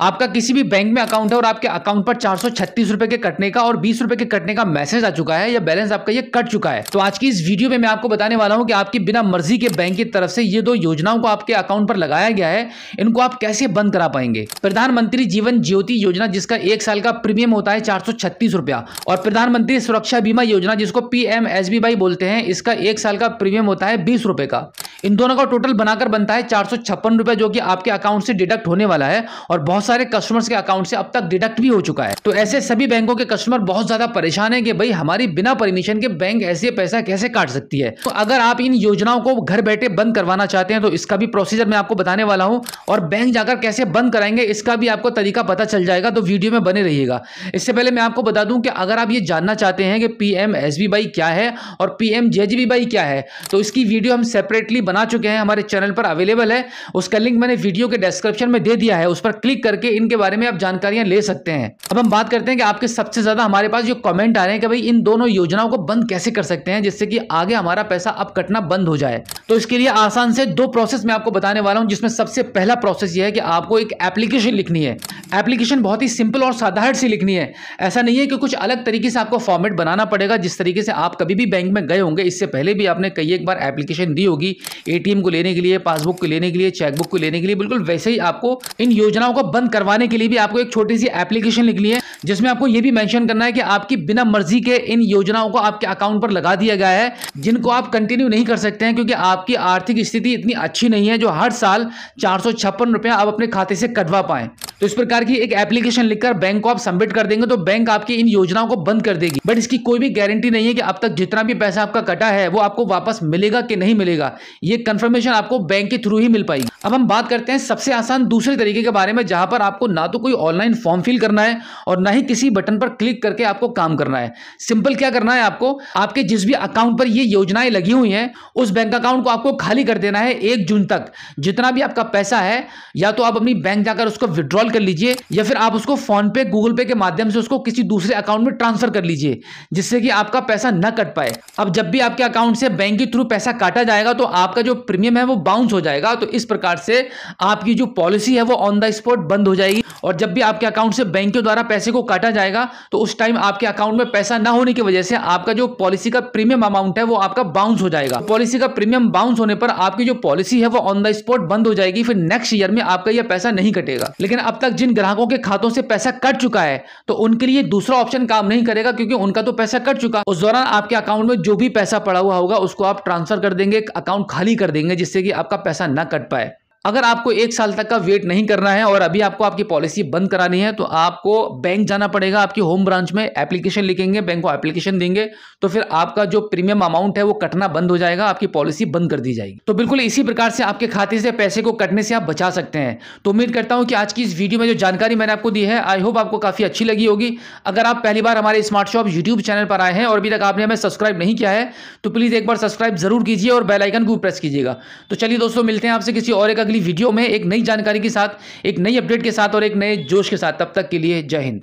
आपका किसी भी बैंक में अकाउंट है और आपके अकाउंट पर चार सौ छत्तीस रुपए के कटने का और बीस रुपए के कटने का मैसेज आ चुका है या बैलेंस आपका ये कट चुका है तो आज की इस वीडियो में मैं आपको बताने वाला हूं कि आपकी बिना मर्जी के बैंक की तरफ से ये दो योजनाओं को आपके अकाउंट पर लगाया गया है इनको आप कैसे बंद करा पाएंगे प्रधानमंत्री जीवन ज्योति योजना जिसका एक साल का प्रीमियम होता है चार रुपया और प्रधानमंत्री सुरक्षा बीमा योजना जिसको पी बोलते हैं इसका एक साल का प्रीमियम होता है बीस का इन दोनों का टोटल बनाकर बनता है चार सौ छप्पन रुपये जो कि आपके अकाउंट से डिडक्ट होने वाला है और बहुत सारे कस्टमर्स के अकाउंट से अब तक डिडक्ट भी हो चुका है तो ऐसे सभी बैंकों के कस्टमर बहुत ज़्यादा परेशान है कि भाई हमारी बिना परमिशन के बैंक ऐसे पैसा कैसे काट सकती है तो अगर आप इन योजनाओं को घर बैठे बंद करवाना चाहते हैं तो इसका भी प्रोसीजर मैं आपको बताने वाला हूँ और बैंक जाकर कैसे बंद कराएंगे इसका भी आपको तरीका पता चल जाएगा तो वीडियो में बने रहिएगा इससे पहले मैं आपको बता दूं कि अगर आप ये जानना चाहते हैं कि पी एम क्या है और पी एम क्या है तो इसकी वीडियो हम सेपरेटली बना चुके हैं हमारे चैनल पर अवेलेबल है उसका लिंक मैंने वीडियो के डिस्क्रिप्शन में दे दिया है उस पर क्लिक करके इनके बारे में आप जानकारियां ले सकते हैं अब हम बात करते हैं कि आपके सबसे ज़्यादा हमारे पास जो कमेंट आ रहे हैं कि भाई इन दोनों योजनाओं को बंद कैसे कर सकते हैं जिससे कि आगे हमारा पैसा अब कटना बंद हो जाए तो इसके लिए आसान से दो प्रोसेस मैं आपको बताने वाला हूँ जिसमें सबसे पहला प्रोसेस ये है कि आपको एक एप्लीकेशन लिखनी है एप्लीकेशन बहुत ही सिंपल और साधारण सी लिखनी है ऐसा नहीं है कि कुछ अलग तरीके से आपको फॉर्मेट बनाना पड़ेगा जिस तरीके से आप कभी भी बैंक में गए होंगे इससे पहले भी आपने कई एक बार एप्लीकेशन दी होगी ए को लेने के लिए पासबुक को लेने के लिए चेकबुक को लेने के लिए बिल्कुल वैसे ही आपको इन योजनाओं को बंद करवाने के लिए भी आपको एक छोटी सी एप्लीकेशन लिखनी है जिसमें आपको ये भी मैंशन करना है कि आपकी बिना मर्जी के इन योजनाओं को आपके अकाउंट पर लगा दिया गया है जिनको आप कंटिन्यू नहीं कर सकते हैं क्योंकि आप आपकी आर्थिक स्थिति इतनी अच्छी नहीं है जो हर साल चार सौ रुपया आप अपने खाते से कटवा पाए तो इस प्रकार की एक एप्लीकेशन लिखकर बैंक को आप सबमिट कर देंगे तो बैंक आपकी इन योजनाओं को बंद कर देगी बट इसकी कोई भी गारंटी नहीं है कि अब तक जितना भी पैसा आपका कटा है वो आपको वापस मिलेगा कि नहीं मिलेगा ये कंफर्मेशन आपको बैंक के थ्रू ही मिल पाएगी अब हम बात करते हैं सबसे आसान दूसरे तरीके के बारे में जहां पर आपको ना तो कोई ऑनलाइन फॉर्म फिल करना है और ना ही किसी बटन पर क्लिक करके आपको काम करना है सिंपल क्या करना है आपको आपके जिस भी अकाउंट पर ये योजनाएं लगी हुई हैं उस बैंक अकाउंट को आपको खाली कर देना है एक जून तक जितना भी आपका पैसा है या तो आप अपनी बैंक जाकर उसको विड्रॉल कर लीजिए या फिर आप उसको फोनपे गूगल पे के माध्यम से उसको किसी दूसरे अकाउंट में ट्रांसफर कर लीजिए जिससे कि आपका पैसा न कट पाए अब जब भी आपके अकाउंट से बैंक के थ्रू पैसा काटा जाएगा तो आपका जो प्रीमियम है वो बाउंस हो जाएगा तो इस प्रकार प्रकार से आपकी जो पॉलिसी है वो ऑन द स्पॉट बंद हो जाएगी और जब भी आपके अकाउंट से बैंक के द्वारा पैसे को काटा जाएगा तो उस टाइम आपके अकाउंट में पैसा ना होने की वजह से आपका जो पॉलिसी का प्रीमियम अमाउंट है वो आपका बाउंस हो जाएगा पॉलिसी का प्रीमियम बाउंस होने पर आपकी जो पॉलिसी है वो ऑन द स्पॉट बंद हो जाएगी फिर नेक्स्ट ईयर में आपका यह पैसा नहीं कटेगा लेकिन अब तक जिन ग्राहकों के खातों से पैसा कट चुका है तो उनके लिए दूसरा ऑप्शन काम नहीं करेगा क्योंकि उनका तो पैसा कट चुका उस दौरान आपके अकाउंट में जो भी पैसा पड़ा हुआ होगा उसको आप ट्रांसफर कर देंगे अकाउंट खाली कर देंगे जिससे कि आपका पैसा ना कट पाए अगर आपको एक साल तक का वेट नहीं करना है और अभी आपको आपकी पॉलिसी बंद करानी है तो आपको बैंक जाना पड़ेगा आपकी होम ब्रांच में एप्लीकेशन लिखेंगे बैंक को एप्लीकेशन देंगे तो फिर आपका जो प्रीमियम अमाउंट है वो कटना बंद हो जाएगा आपकी पॉलिसी बंद कर दी जाएगी तो बिल्कुल इसी प्रकार से आपके खाते से पैसे को कटने से आप बचा सकते हैं तो उम्मीद करता हूँ कि आज की इस वीडियो में जो जानकारी मैंने आपको दी है आई होप आपको काफ़ी अच्छी लगी होगी अगर आप पहली बार हमारे स्मार्ट शॉप यूट्यूब चैनल पर आए हैं और अभी तक आपने हमें सब्सक्राइब नहीं किया है तो प्लीज़ एक बार सब्सक्राइब जरूर कीजिए और बेलाइकन को प्रेस कीजिएगा तो चलिए दोस्तों मिलते हैं आपसे किसी और एक अगली अगली वीडियो में एक नई जानकारी के साथ एक नई अपडेट के साथ और एक नए जोश के साथ तब तक के लिए जय हिंद